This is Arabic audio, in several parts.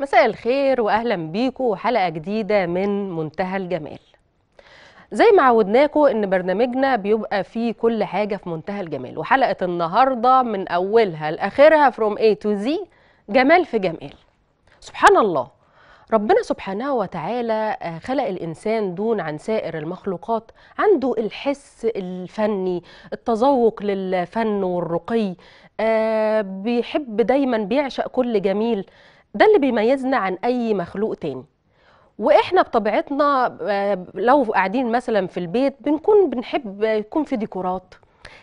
مساء الخير واهلا بيكم وحلقه جديده من منتهى الجمال زي ما عودناكم ان برنامجنا بيبقى فيه كل حاجه في منتهى الجمال وحلقه النهارده من اولها لاخرها فروم اي تو زي جمال في جمال سبحان الله ربنا سبحانه وتعالى آه، خلق الانسان دون عن سائر المخلوقات عنده الحس الفني التذوق للفن والرقي آه، بيحب دايما بيعشق كل جميل ده اللي بيميزنا عن اي مخلوق تاني واحنا بطبيعتنا آه، لو قاعدين مثلا في البيت بنكون بنحب يكون في ديكورات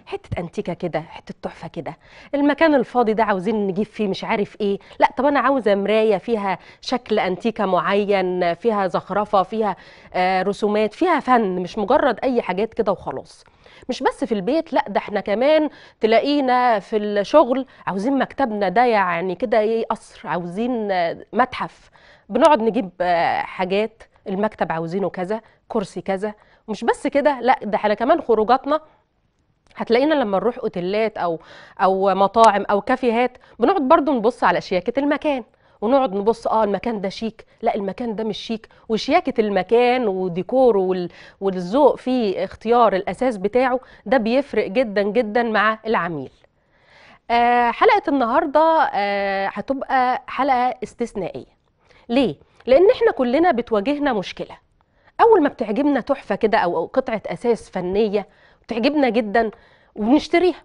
حته انتيكه كده حته تحفه كده المكان الفاضي ده عاوزين نجيب فيه مش عارف ايه لا طب انا عاوزه مرايه فيها شكل انتيكه معين فيها زخرفه فيها آه رسومات فيها فن مش مجرد اي حاجات كده وخلاص مش بس في البيت لا ده احنا كمان تلاقينا في الشغل عاوزين مكتبنا ده يعني كده ايه قصر عاوزين آه، متحف بنقعد نجيب آه، حاجات المكتب عاوزينه كذا كرسي كذا مش بس كده لا ده احنا كمان خروجاتنا هتلاقينا لما نروح اوتيلات او او مطاعم او كافيهات بنقعد برضو نبص على شياكه المكان ونقعد نبص اه المكان ده شيك لا المكان ده مش شيك وشياكه المكان وديكوره والذوق في اختيار الاساس بتاعه ده بيفرق جدا جدا مع العميل آه حلقه النهارده آه هتبقى حلقه استثنائيه ليه لان احنا كلنا بتواجهنا مشكله اول ما بتعجبنا تحفه كده او قطعه اساس فنيه تعجبنا جدا ونشتريها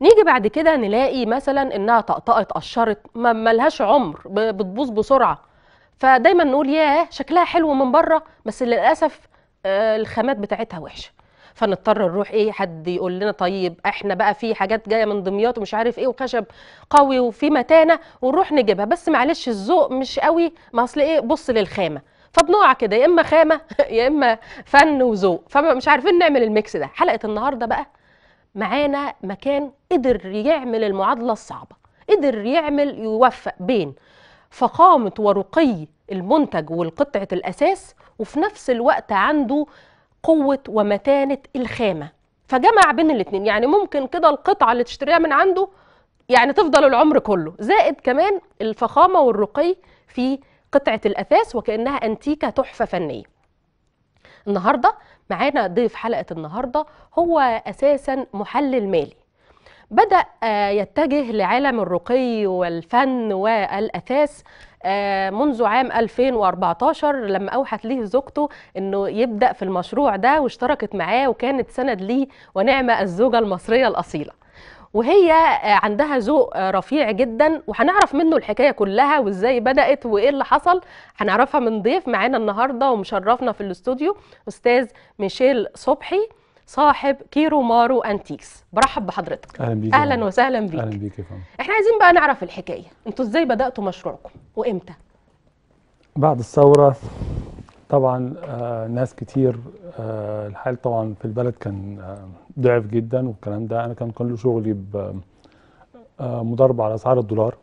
نيجي بعد كده نلاقي مثلا انها طقطقت قشرت ما ملهاش عمر بتبوظ بسرعه فدايما نقول ياه شكلها حلو من بره بس للاسف آه، الخامات بتاعتها وحشه فنضطر نروح ايه حد يقول لنا طيب احنا بقى في حاجات جايه من دمياط ومش عارف ايه وخشب قوي وفي متانه ونروح نجيبها بس معلش الذوق مش قوي ما اصل ايه بص للخامه فبنقع كده يا اما خامه يا اما فن وذوق فمش عارفين نعمل الميكس ده حلقه النهارده بقى معانا مكان قدر يعمل المعادله الصعبه قدر يعمل يوفق بين فخامه ورقي المنتج والقطعه الاساس وفي نفس الوقت عنده قوه ومتانه الخامه فجمع بين الاثنين يعني ممكن كده القطعه اللي تشتريها من عنده يعني تفضل العمر كله زائد كمان الفخامه والرقي في قطعه الاثاث وكانها انتيكه تحفه فنيه النهارده معانا ضيف حلقه النهارده هو اساسا محلل مالي بدا آه، يتجه لعالم الرقي والفن والاثاث آه، منذ عام 2014 لما اوحت ليه زوجته انه يبدا في المشروع ده واشتركت معاه وكانت سند ليه ونعمه الزوجه المصريه الاصيله وهي عندها ذوق رفيع جدا وهنعرف منه الحكايه كلها وازاي بدات وايه اللي حصل هنعرفها من ضيف معانا النهارده ومشرفنا في الاستوديو استاذ ميشيل صبحي صاحب كيرو مارو انتيكس برحب بحضرتك اهلا بيك اهلا وسهلا بيك اهلا بيك يا فندم احنا عايزين بقى نعرف الحكايه انتوا ازاي بداتوا مشروعكم وامتى بعد الثوره طبعا آه ناس كتير آه الحال طبعا في البلد كان آه ضعف جدا والكلام ده انا كان كل شغلي آه، آه، مضاربه على اسعار الدولار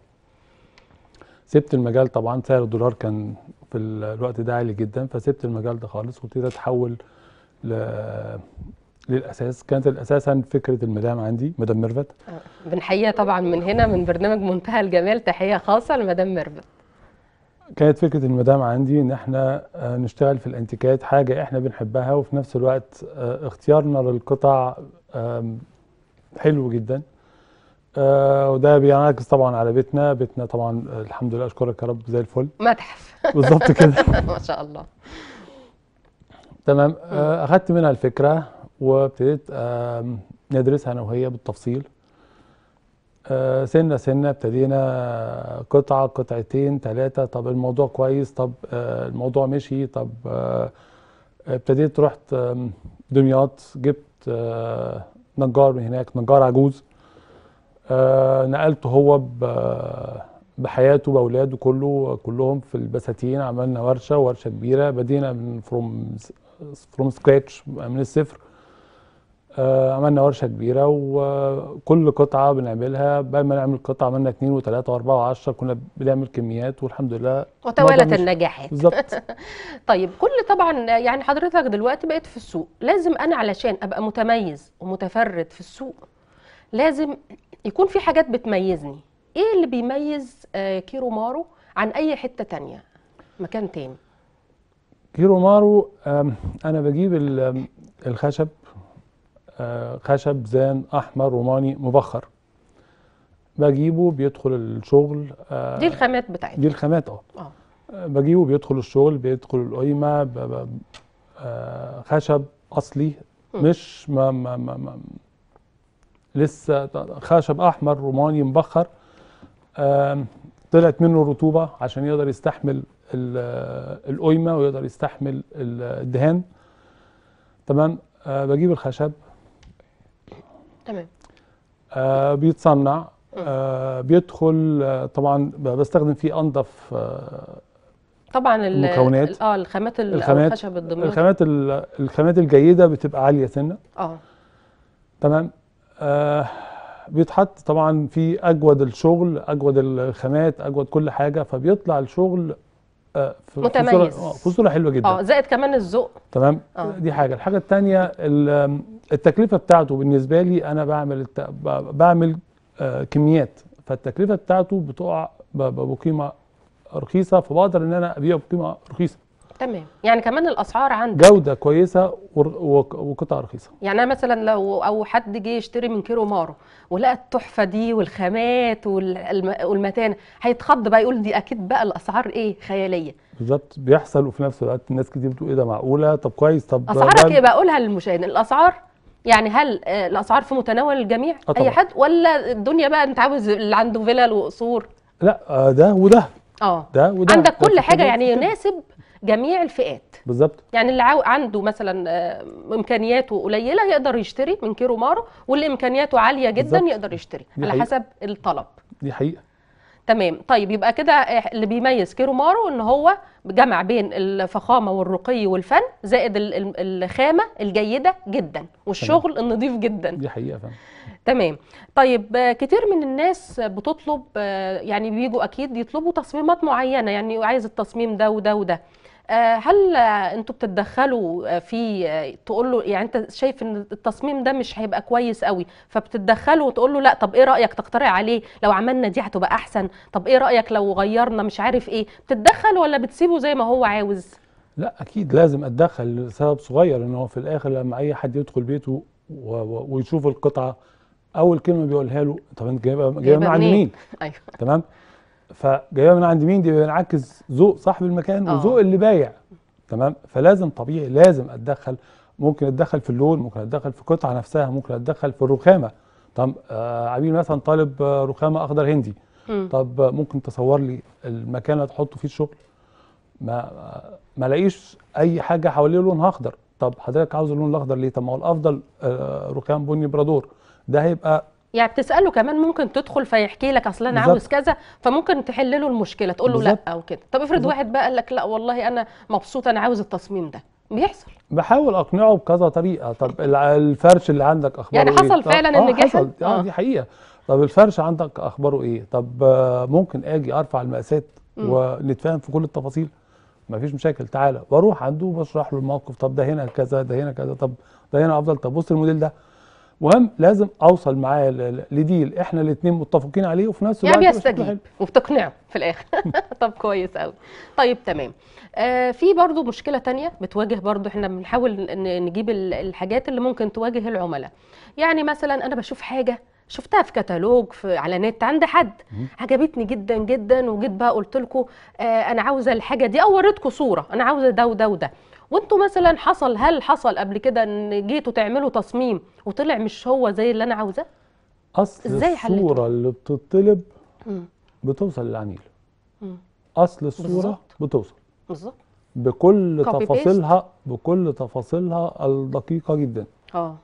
سبت المجال طبعا سعر الدولار كان في الوقت ده عالي جدا فسبت المجال ده خالص وابتديت اتحول ل... للاساس كانت اساسا فكره المدام عندي مدام ميرفت آه، بنحييها طبعا من هنا من برنامج منتهى الجمال تحيه خاصه لمدام ميرفت كانت فكره المدام عندي ان احنا آه، نشتغل في الانتيكات حاجه احنا بنحبها وفي نفس الوقت آه، اختيارنا للقطع حلو جدا آه، وده بينعكس طبعا على بيتنا بيتنا طبعا الحمد لله اشكرك يا رب زي الفل متحف بالظبط كده ما شاء الله تمام اخدت منها الفكره وابتديت ندرسها انا وهي بالتفصيل آه، سنه سنه ابتدينا قطعه قطعتين ثلاثه طب الموضوع كويس طب آه، الموضوع مشي طب آه، ابتديت رحت دمياط جبت نجار من هناك نجار عجوز نقلته هو بحياته باولاده كله كلهم في البساتين عملنا ورشه ورشه كبيره بدينا من فروم فروم سكراتش من الصفر آه، عملنا ورشه كبيره وكل قطعه بنعملها بعد ما نعمل قطعه عملنا اثنين وثلاثه واربعه وعشره كنا بنعمل كميات والحمد لله وتوالت النجاحات بالظبط طيب كل طبعا يعني حضرتك دلوقتي بقيت في السوق لازم انا علشان ابقى متميز ومتفرد في السوق لازم يكون في حاجات بتميزني ايه اللي بيميز آه، كيرو مارو عن اي حته تانية مكان تاني كيرو مارو انا بجيب الخشب خشب زان احمر روماني مبخر بجيبه بيدخل الشغل آه، دي الخامات بتاعتي دي الخامات آه. اه بجيبه بيدخل الشغل بيدخل القيمه آه، خشب اصلي مش ما ما ما, ما لسه خشب احمر روماني مبخر طلعت منه رطوبه عشان يقدر يستحمل القيمه ويقدر يستحمل الدهان تمام بجيب الخشب تمام آه بيتصنع آه بيدخل آه طبعا بستخدم فيه انضف آه طبعا المكونات اه الخامات الخامات الخشب الضمير الخامات الخامات الجيده بتبقى عاليه سنه اه تمام آه بيتحط طبعا في اجود الشغل اجود الخامات اجود كل حاجه فبيطلع الشغل آه، في متميز آه، في صوره حلوه جدا اه زائد كمان الذوق تمام آه. دي حاجه الحاجه الثانيه التكلفه بتاعته بالنسبه لي انا بعمل الت... بعمل آه، كميات فالتكلفه بتاعته بتقع بقيمه رخيصه فبقدر ان انا ابيعه بقيمه رخيصه تمام يعني كمان الاسعار عندك جوده كويسه وقطع رخيصه يعني انا مثلا لو او حد جه يشتري من كيرو مارو ولقى التحفه دي والخامات والمتانه هيتخض بقى يقول دي اكيد بقى الاسعار ايه خياليه بالظبط بيحصل وفي نفس الوقت الناس كتير بتقول ايه ده معقوله طب كويس طب اسعارك ايه بقى قولها للمشاهدين الاسعار يعني هل آه، الاسعار في متناول الجميع أطبع. آه، اي حد ولا الدنيا بقى انت عاوز اللي عنده فيلل وقصور لا آه، ده وده اه ده وده عندك كل حاجه يعني يناسب جميع الفئات بالظبط يعني اللي عاو عنده مثلا امكانياته قليله يقدر يشتري من كيرو مارو واللي امكانياته عاليه جدا بالزبط. يقدر يشتري على حسب الطلب دي حقيقه تمام طيب يبقى كده آه، اللي بيميز كيرو مارو ان هو جمع بين الفخامه والرقي والفن زائد الخامه الجيده جدا والشغل تمام. النظيف جدا دي حقيقه فهم. تمام طيب آه، كتير من الناس بتطلب آه، يعني بيجوا اكيد يطلبوا تصميمات معينه يعني عايز التصميم ده وده وده آه، هل انتوا بتتدخلوا آه، في آه، تقول له يعني انت شايف ان التصميم ده مش هيبقى كويس قوي فبتتدخلوا وتقول له لا طب ايه رايك تقترح عليه لو عملنا دي هتبقى احسن طب ايه رايك لو غيرنا مش عارف ايه بتتدخل ولا بتسيبه زي ما هو عاوز لا اكيد لازم اتدخل لسبب صغير ان هو في الاخر لما اي حد يدخل بيته ويشوف القطعه اول كلمه بيقولها له طب انت جايبها جايبها من عند مين؟ ايوه تمام فجايبه من عند مين دي بينعكس ذوق صاحب المكان آه. وذوق اللي بايع تمام فلازم طبيعي لازم اتدخل ممكن اتدخل في اللون ممكن اتدخل في القطعه نفسها ممكن اتدخل في الرخامه طب آه عميل مثلا طالب آه، رخامه اخضر هندي م. طب آه، ممكن تصور لي المكان اللي هتحطه فيه الشغل ما ما الاقيش اي حاجه حواليه لونها اخضر طب حضرتك عاوز اللون الاخضر ليه طب ما هو الافضل آه رخام بني برادور ده هيبقى يعني بتساله كمان ممكن تدخل فيحكي لك اصل انا عاوز كذا فممكن تحل له المشكله تقول له لا او كده طب افرض واحد بقى قال لك لا والله انا مبسوط انا عاوز التصميم ده بيحصل بحاول اقنعه بكذا طريقه طب الفرش اللي عندك اخباره يعني إيه؟ حصل إيه؟ فعلا آه حصل آه, آه دي حقيقه طب الفرش عندك اخباره ايه طب ممكن اجي ارفع المقاسات ونتفاهم في كل التفاصيل مفيش مشاكل تعالى واروح عنده وبشرح له الموقف طب ده هنا كذا ده هنا كذا طب ده هنا افضل طب بص الموديل ده مهم لازم اوصل معاه لديل احنا الاثنين متفقين عليه وفي نفس الوقت يعني بيستجيب وبتقنعه في الاخر طب كويس قوي طيب تمام آه في برضو مشكله تانية بتواجه برضو احنا بنحاول نجيب الحاجات اللي ممكن تواجه العملاء يعني مثلا انا بشوف حاجه شفتها في كتالوج في على نت عند حد عجبتني جدا جدا وجيت بقى قلت لكم آه انا عاوزه الحاجه دي او وريتكم صوره انا عاوزه ده وده وده وانتوا مثلا حصل هل حصل قبل كده ان جيتوا تعملوا تصميم وطلع مش هو زي اللي انا عاوزاه اصل ازاي حليته؟ الصوره اللي بتطلب بتوصل للعميل اصل الصوره بالزبط. بتوصل بالظبط بكل تفاصيلها بكل تفاصيلها الدقيقه جدا اه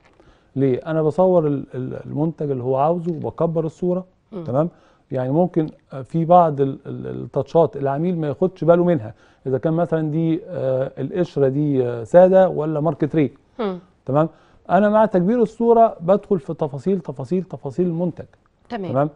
ليه انا بصور المنتج اللي هو عاوزه وبكبر الصوره تمام يعني ممكن في بعض التاتشات العميل ما ياخدش باله منها اذا كان مثلا دي آه، القشره دي آه، ساده ولا ماركت ري تمام انا مع تكبير الصوره بدخل في تفاصيل تفاصيل تفاصيل المنتج تمام, تمام؟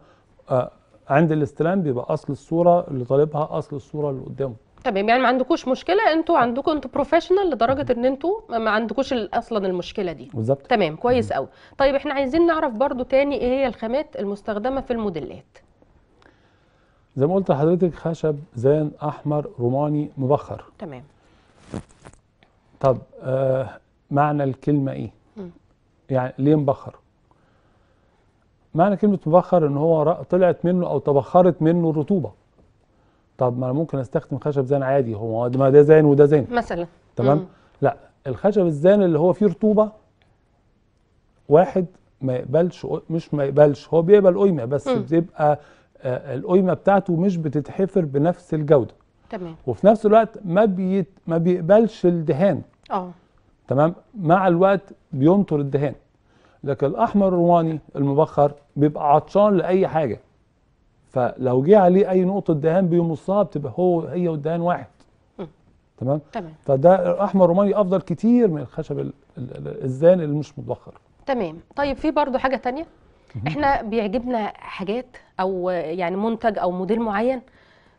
آه عند الاستلام بيبقى اصل الصوره اللي طالبها اصل الصوره اللي قدامه تمام يعني ما عندكوش مشكله انتوا عندكم انتوا بروفيشنال لدرجه ان انتوا ما عندكوش اصلا المشكله دي بالظبط تمام كويس قوي طيب احنا عايزين نعرف برضو تاني ايه هي الخامات المستخدمه في الموديلات زي ما قلت لحضرتك خشب زان احمر روماني مبخر تمام طب آه معنى الكلمه ايه م. يعني ليه مبخر معنى كلمه مبخر ان هو طلعت منه او تبخرت منه الرطوبه طب ما انا ممكن استخدم خشب زان عادي هو ما ده زان وده زان مثلا تمام لا الخشب الزان اللي هو فيه رطوبه واحد ما يقبلش مش ما يقبلش هو بيقبل قيمه بس م. بيبقى القيمه بتاعته مش بتتحفر بنفس الجوده تمام وفي نفس الوقت ما بيت ما بيقبلش الدهان اه تمام مع الوقت بينطر الدهان لكن الاحمر الروماني المبخر بيبقى عطشان لاي حاجه فلو جه عليه اي نقطه دهان بيمصها بتبقى هو هي والدهان واحد تمام تمام فده الاحمر الروماني افضل كتير من الخشب الزان اللي مش متبخر تمام طيب في برضه حاجه ثانيه احنا بيعجبنا حاجات او يعني منتج او موديل معين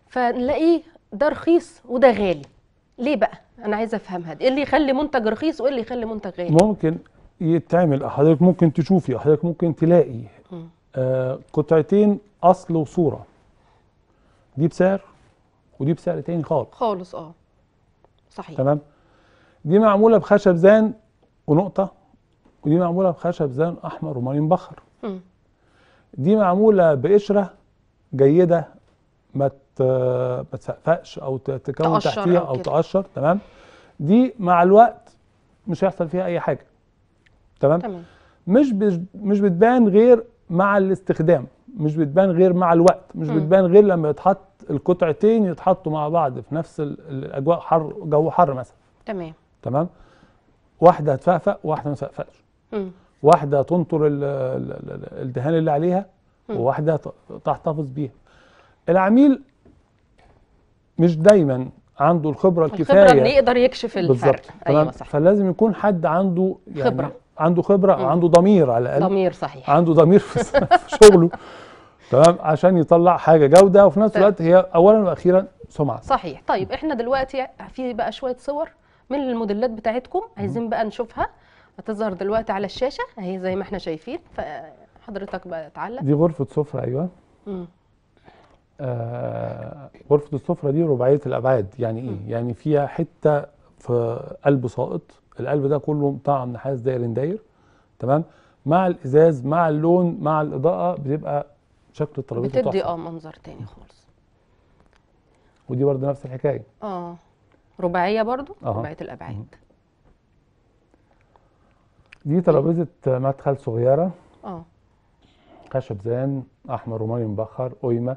فنلاقيه ده رخيص وده غالي ليه بقى انا عايزه افهمها ايه اللي يخلي منتج رخيص وايه اللي يخلي منتج غالي ممكن يتعمل حضرتك ممكن تشوفي حضرتك ممكن تلاقي آه قطعتين اصل وصوره دي بسعر ودي بسعر تاني خالص خالص اه صحيح تمام دي معموله بخشب زان ونقطه ودي معموله بخشب زان احمر وما بخر دي معموله بقشره جيده ما ما تسقفقش او تكون تحتيها او, أو تقشر تمام دي مع الوقت مش هيحصل فيها اي حاجه تمام, تمام. مش مش بتبان غير مع الاستخدام مش بتبان غير مع الوقت مش م. بتبان غير لما يتحط القطعتين يتحطوا مع بعض في نفس الاجواء حر جو حر مثلا تمام تمام واحده هتفقفق وواحده ما تفقفقش واحده تنطر الدهان اللي عليها وواحده تحتفظ بيها العميل مش دايما عنده الخبره الكفايه الخبره اللي يقدر يكشف الفرق ايوه صح فلازم يكون حد عنده يعني خبره عنده خبره او عنده ضمير على الاقل ضمير صحيح عنده ضمير في شغله تمام عشان يطلع حاجه جوده وفي نفس الوقت هي اولا واخيرا سمعه صحيح طيب احنا دلوقتي في بقى شويه صور من الموديلات بتاعتكم عايزين بقى نشوفها هتظهر دلوقتي على الشاشه اهي زي ما احنا شايفين فحضرتك بقى تعلق دي غرفه سفره ايوه امم آه غرفه السفره دي رباعيه الابعاد يعني ايه يعني فيها حته في قلب ساقط القلب ده كله مطعم نحاس داير داير تمام مع الازاز مع اللون مع الاضاءه بتبقى شكل الترابيزه بتدي اه منظر تاني خالص ودي برضه نفس الحكايه اه رباعيه برضه آه. رباعيه الابعاد دي ترابيزه مدخل صغيره اه خشب زان احمر روماني مبخر قيمه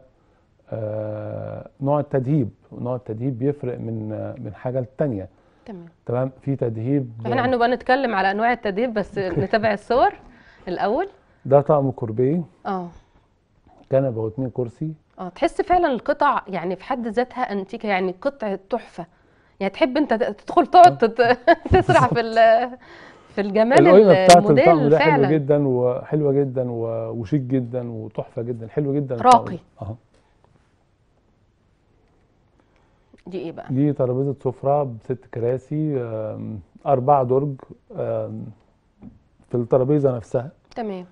آه، نوع التدهيب نوع التدهيب بيفرق من من حاجه للتانيه تمام تمام في تدهيب احنا هنبقى نتكلم على انواع التدهيب بس نتابع الصور الاول ده طقم كوربيه اه كنبه واثنين كرسي اه تحس فعلا القطع يعني في حد ذاتها انتيكه يعني قطع تحفه يعني تحب انت تدخل تقعد تسرح في في الجمال الموديل فعلا حلو جدا وحلوه جدا وشيك جدا وتحفه جدا حلو جدا راقي اهو دي ايه بقى؟ دي ترابيزه سفره بست كراسي اربع درج في الترابيزه نفسها تمام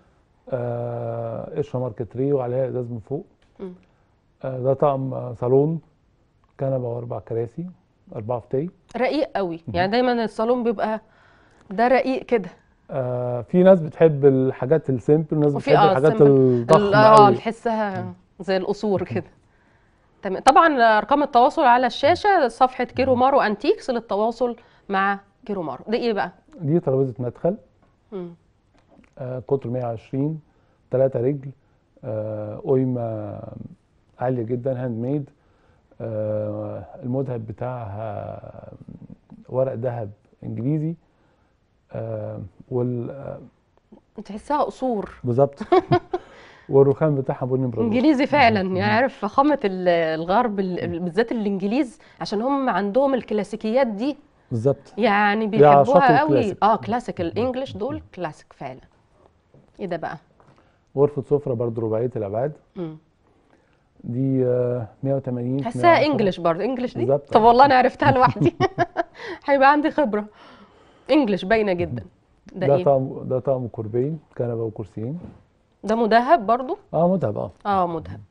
آه، قشره ماركت تري وعليها ازاز من فوق آه، ده طقم صالون كنبه واربع كراسي اربعه فتي رقيق قوي يعني دايما الصالون بيبقى ده رقيق كده آه في ناس بتحب الحاجات السيمبل وناس بتحب آه الحاجات الضخمه اه تحسها زي القصور كده تمام طبعا ارقام التواصل على الشاشه صفحه كيرو مارو انتيكس للتواصل مع كيرو مارو دي ايه بقى دي ترابيزه مدخل آه قطر 120 3 رجل آه قيمه عاليه جدا هاند ميد آه المذهب بتاعها ورق ذهب انجليزي آه، وال آه، تحسها قصور بالظبط والرخام بتاعها بني مرمر انجليزي فعلا يعني عارف فخامه الغرب بالذات الانجليز عشان هم عندهم الكلاسيكيات دي بالظبط يعني بيحبوها قوي اه كلاسيك الانجليش دول كلاسيك فعلا ايه ده بقى غرفه سفره برضو رباعيه الابعاد دي 180 تحسها انجلش برضه انجلش دي بالزبط. طب والله انا عرفتها لوحدي هيبقى عندي خبره انجلش باينه جدا ده, ده إيه؟ طعم ده طعم كربين كنبه وكرسيين ده مذهب برضو اه مذهب اه اه مذهب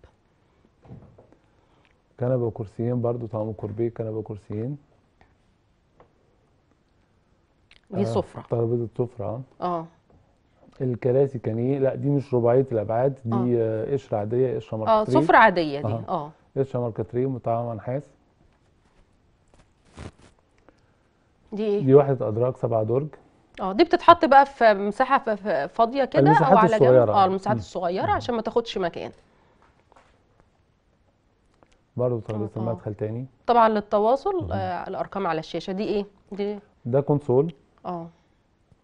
كنبه وكرسيين برضو طعم كربين كنبه وكرسيين دي آه سفره ترابيزه سفره آه. اه الكراسي كان ايه لا دي مش رباعيه الابعاد دي آه. قشره عاديه قشره مركترين اه سفره عاديه دي اه قشره مركترين مطعمه نحاس دي ايه دي واحده ادراج سبعه درج اه دي بتتحط بقى في مساحه فاضيه كده او على جنب اه المساحات الصغيره عشان ما تاخدش مكان برضه ترابيزه مدخل تاني طبعا للتواصل آه الارقام على الشاشه دي ايه دي ده كونسول اه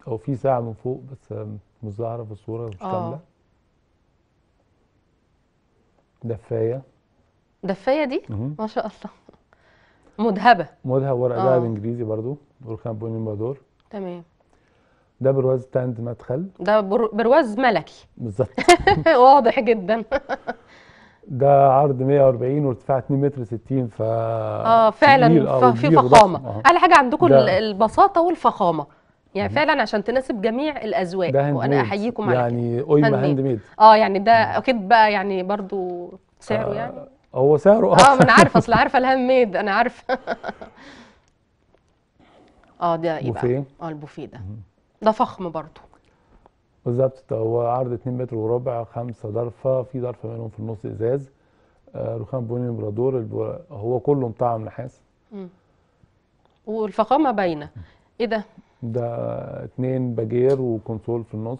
او في ساعه من فوق بس مش ظاهره في الصوره مش اه. كامله دفايه دفايه دي مم. ما شاء الله مذهبه مذهب ورق ده آه. بالانجليزي برضو بركان مادور تمام ده برواز تاند مدخل ده برواز ملكي بالظبط واضح جدا ده عرض 140 وارتفاع 2 متر 60 ف اه فعلا في فخامه آه. اقل حاجه عندكم البساطه والفخامه يعني مم. فعلا عشان تناسب جميع الاذواق وانا احييكم على يعني اويما هاند ميد اه يعني ده اكيد بقى يعني برضو سعره آه يعني هو سعره اه ما انا عارفه اصل عارفه الهاند ميد انا عارفه اه ده ايه بقى؟ اه البوفيه ده ده فخم برضه بالظبط هو عرض 2 متر وربع خمسه ضرفه في ضرفه منهم في النص ازاز آه رخام بوني امبرادور هو كله مطعم نحاس والفخامه باينه ايه ده؟ ده اتنين باجير وكونسول في النص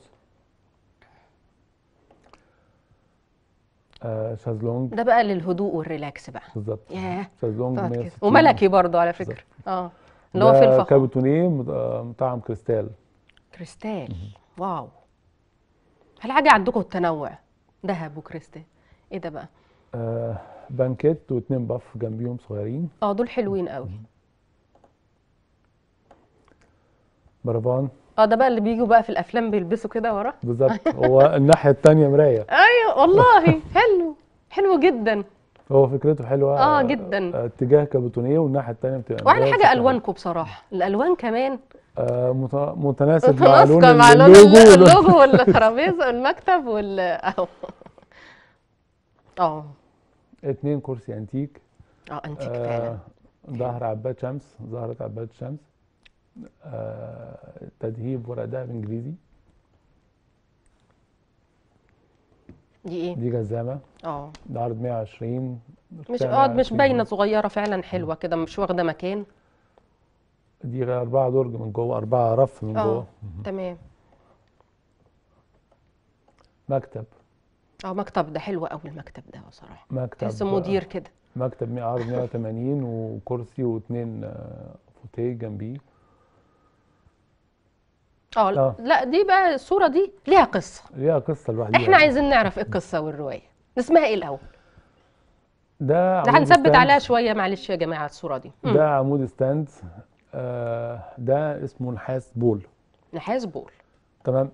آه، شازلونج ده بقى للهدوء والريلاكس بقى بالظبط شازلونج وملكي برضه على فكره اه اللي هو في الفخار آه، مطعم كريستال كريستال واو هل حاجه عندكم التنوع ذهب وكريستال ايه ده بقى آه بانكيت واتنين باف جنبيهم صغيرين اه دول حلوين قوي بربان اه ده بقى اللي بيجوا بقى في الافلام بيلبسوا كده ورا بالظبط هو الناحيه الثانيه مرايه ايوه والله حلو حلو جدا هو فكرته حلوه اه جدا آه، اتجاه كابتونيه والناحيه الثانيه بتبقى واحلى حاجه الوانكم بصراحه الالوان كمان آه متناسب مع لون اللوجو, اللوجو والترابيزه والمكتب وال اه اه كرسي انتيك اه انتيك آه، فعلا ظهر عباد شمس ظهرت عباد شمس آه، تدهيب ورداء انجليزي دي ايه دي جزامه اه ده عرض 120 مش اه مش باينه صغيره فعلا حلوه كده مش واخده مكان دي أربعة درج من جوه أربعة رف من آه، جوه تمام مكتب اه مكتب ده حلو قوي المكتب ده بصراحه مكتب تحس مدير كده مكتب عرض 180 وكرسي واثنين آه، فوتيه جنبيه اه, اه لا دي بقى الصوره دي ليها قصه ليها قصه لوحدها احنا عايزين نعرف ايه القصه والروايه نسمها ايه الاول ده, ده هنثبت عليها شويه معلش يا جماعه الصوره دي مم. ده عمود ستاند آه ده اسمه نحاس بول نحاس بول تمام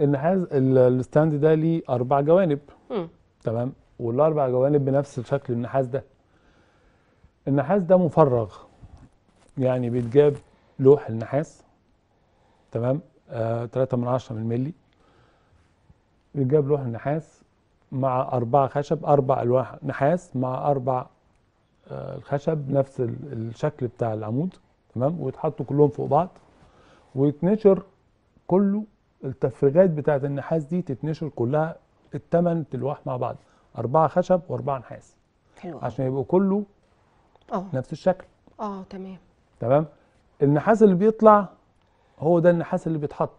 النحاس الستاند ده ليه اربع جوانب مم. تمام والاربع جوانب بنفس شكل النحاس ده النحاس ده مفرغ يعني بيتجاب لوح النحاس تمام آه 3 من 10 من ملي بيتجاب لوح النحاس مع أربعة خشب أربع ألواح نحاس مع أربع آه، الخشب نفس الشكل بتاع العمود تمام ويتحطوا كلهم فوق بعض ويتنشر كله التفريغات بتاعة النحاس دي تتنشر كلها التمن تلواح مع بعض أربعة خشب وأربعة نحاس حلو عشان يبقوا كله أوه. نفس الشكل اه تمام تمام النحاس اللي بيطلع هو ده النحاس اللي بيتحط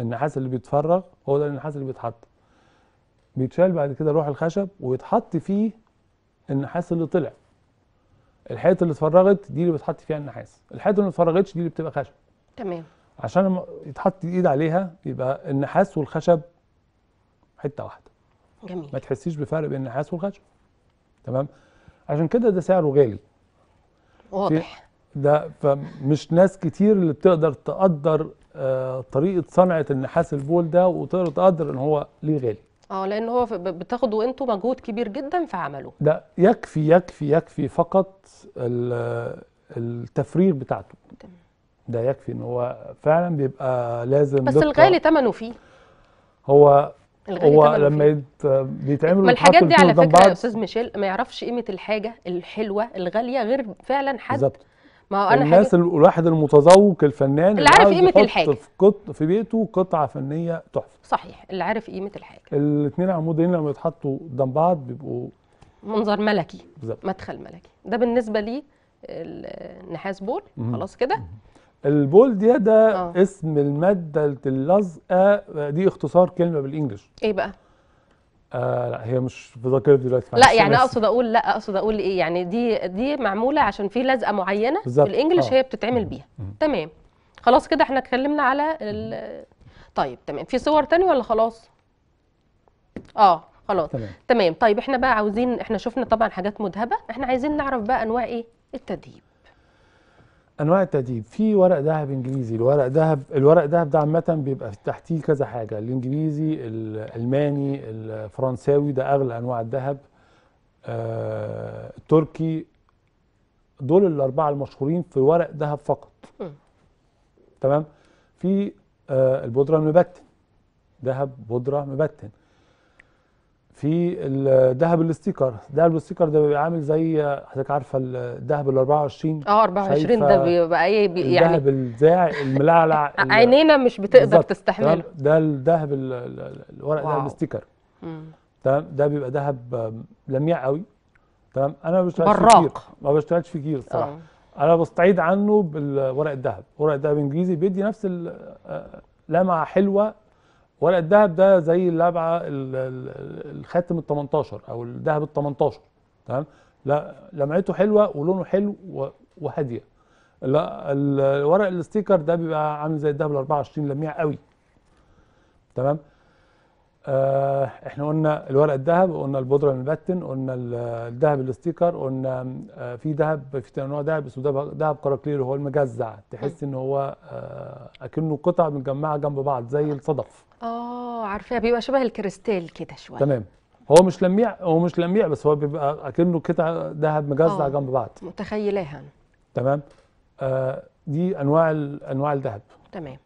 النحاس اللي بيتفرغ هو ده النحاس اللي بيتحط بيتشال بعد كده روح الخشب ويتحط فيه النحاس اللي طلع الحيط اللي اتفرغت دي اللي بتحط فيها النحاس الحيط اللي ما اتفرغتش دي اللي بتبقى خشب تمام عشان لما يتحط الايد عليها يبقى النحاس والخشب حته واحده جميل ما تحسيش بفرق بين النحاس والخشب تمام عشان كده ده سعره غالي واضح ده فمش ناس كتير اللي بتقدر تقدر آه، طريقه صنعه النحاس البول ده وتقدر تقدر ان هو ليه غالي اه لان هو بتاخدوا انتوا مجهود كبير جدا في عمله ده يكفي يكفي يكفي فقط التفريغ بتاعته تمام ده يكفي ان هو فعلا بيبقى لازم بس الغالي ثمنه فيه هو هو لما بيتعملوا الحاجات دي على فكره يا استاذ ميشيل ما يعرفش قيمه الحاجه الحلوه الغاليه غير فعلا حد بالظبط ما هو انا الناس حاجة... الواحد المتذوق الفنان اللي عارف قيمه الحاجه في قط... في بيته قطعه فنيه تحفه صحيح اللي عارف قيمه الحاجه الاثنين عمودين لما يتحطوا قدام بعض بيبقوا منظر ملكي بالزبط. مدخل ملكي ده بالنسبه لي النحاس بول خلاص كده البول دي ده آه. اسم الماده اللزقه دي اختصار كلمه بالانجلش ايه بقى آه لا هي مش في ذاكرتي دلوقتي لا يعني اقصد اقول لا اقصد اقول ايه يعني دي دي معموله عشان في لزقه معينه بالظبط بالانجلش آه. هي بتتعمل بيها تمام خلاص كده احنا اتكلمنا على ال... طيب تمام في صور ثانيه ولا خلاص اه خلاص تمام. تمام طيب احنا بقى عاوزين احنا شفنا طبعا حاجات مذهبه احنا عايزين نعرف بقى انواع ايه التدهيب انواع التأديب في ورق ذهب انجليزي الورق ذهب الورق ذهب ده عامه بيبقى تحتيه كذا حاجه الانجليزي الالماني الفرنساوي ده اغلى انواع الذهب آه، التركي دول الاربعه المشهورين في ورق ذهب فقط تمام في آه البودره المبتن ذهب بودره مبتن في الذهب الاستيكر الذهب الاستيكر ده بيبقى عامل زي حضرتك عارفه الذهب ال 24 اه 24 ده بيبقى ايه بي يعني الذهب الزاع الملعلع عينينا مش بتقدر تستحمله ده الذهب الورق ده الاستيكر تمام ده بيبقى ذهب لميع قوي تمام انا ما بشتغلش فيه كتير ما بشتغلش فيه كتير الصراحه أوه. انا بستعيد عنه بالورق الذهب ورق الذهب الانجليزي بيدي نفس آه، لمعه حلوه ورق الذهب ده زي اللبعه الخاتم ال 18 او الذهب ال 18 تمام لا لمعته حلوه ولونه حلو وهاديه لا الورق الاستيكر ده بيبقى عامل زي الذهب ال 24 لميع قوي تمام آه، احنا قلنا الورق الذهب قلنا البودره المبتن قلنا الذهب الاستيكر قلنا آه، في ذهب في نوع ذهب اسمه ذهب كراكلير هو المجزع تحس ان هو آه، اكنه قطع متجمعه جنب بعض زي الصدف اه عارفاه بيبقى شبه الكريستال كده شويه تمام هو مش لميع هو مش لميع بس هو بيبقى اكنه قطع ذهب مجزع جنب بعض متخيلاها تمام آه دي انواع انواع الذهب تمام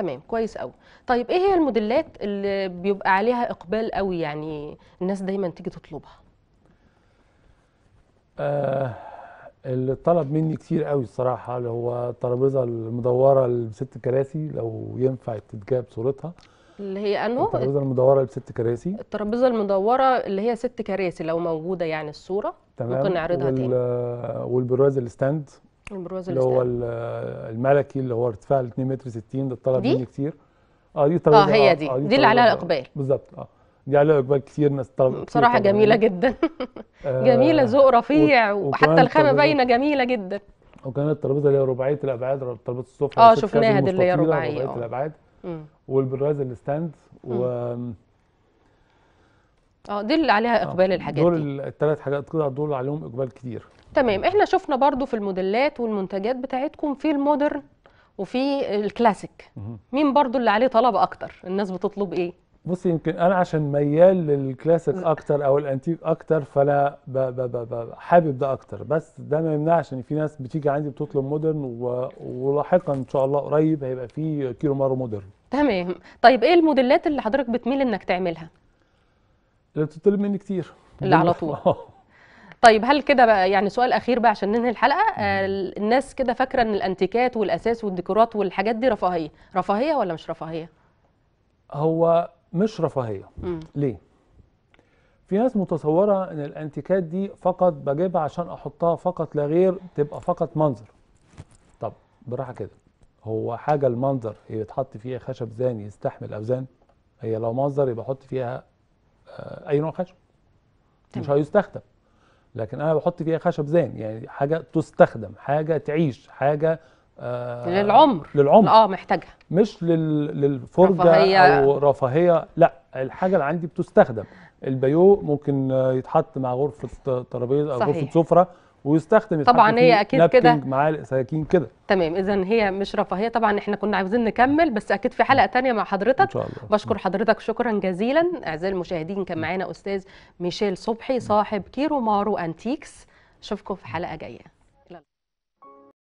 تمام كويس قوي طيب ايه هي الموديلات اللي بيبقى عليها اقبال قوي يعني الناس دايما تيجي تطلبها آه اللي طلب مني كتير قوي الصراحه اللي هو الترابيزه المدوره اللي بست كراسي لو ينفع تتجاب صورتها اللي هي انه الترابيزه المدوره اللي بست كراسي الترابيزه المدوره اللي هي ست كراسي لو موجوده يعني الصوره تمام ممكن نعرضها وال... تاني والبرواز الستاند البروز اللي هو الملكي اللي هو ارتفاع 2 متر 60 ده طلب مني كتير اه دي اه هي آه، دي آه دي, دي اللي عليها الاقبال بالظبط اه دي عليها اقبال كتير ناس طلبت بصراحه طلب جميله جدا آه، جميله ذوق رفيع وحتى الخامه باينه جميله جدا وكان الترابيزه اللي هي رباعيه الابعاد ترابيزه السفره اه شفناها دي اللي هي رباعيه آه. الابعاد والبرازل ستاند و اه دي اللي عليها آه، اقبال الحاجات دول دي دول الثلاث حاجات كده دول عليهم اقبال كتير تمام احنا شفنا برضو في الموديلات والمنتجات بتاعتكم في المودرن وفي الكلاسيك مين برضو اللي عليه طلب اكتر الناس بتطلب ايه بص يمكن انا عشان ميال للكلاسيك اكتر او الانتيك اكتر فانا ب ب ب ب حابب ده اكتر بس ده ما يمنعش ان في ناس بتيجي عندي بتطلب مودرن ولاحقا ان شاء الله قريب هيبقى في كيلو مارو مودرن تمام طيب ايه الموديلات اللي حضرتك بتميل انك تعملها اللي بتطلب مني كتير اللي على طول آه. طيب هل كده بقى يعني سؤال اخير بقى عشان ننهي الحلقه آه الناس كده فاكره ان الانتيكات والاساس والديكورات والحاجات دي رفاهيه رفاهيه ولا مش رفاهيه هو مش رفاهيه مم. ليه في ناس متصوره ان الانتيكات دي فقط بجيبها عشان احطها فقط لا غير تبقى فقط منظر طب براحه كده هو حاجه المنظر هي بيتحط فيها خشب زان يستحمل اوزان هي لو منظر يبقى احط فيها آه، اي نوع خشب مش هيستخدم لكن انا بحط فيها خشب زان يعني حاجه تستخدم حاجه تعيش حاجه آه للعمر للعمر اه محتاجها مش لل... للفرجه رفاهية. او رفاهيه لا الحاجه اللي عندي بتستخدم البيو ممكن يتحط مع غرفه ترابيزه او غرفه سفره ويستخدم طبعا هي اكيد كده معاه سكاكين كده تمام اذا هي مش رفاهيه طبعا احنا كنا عاوزين نكمل بس اكيد في حلقه تانية مع حضرتك إن شاء الله. بشكر حضرتك شكرا جزيلا اعزائي المشاهدين كان معانا استاذ ميشيل صبحي صاحب كيرو مارو انتيكس اشوفكم في حلقه جايه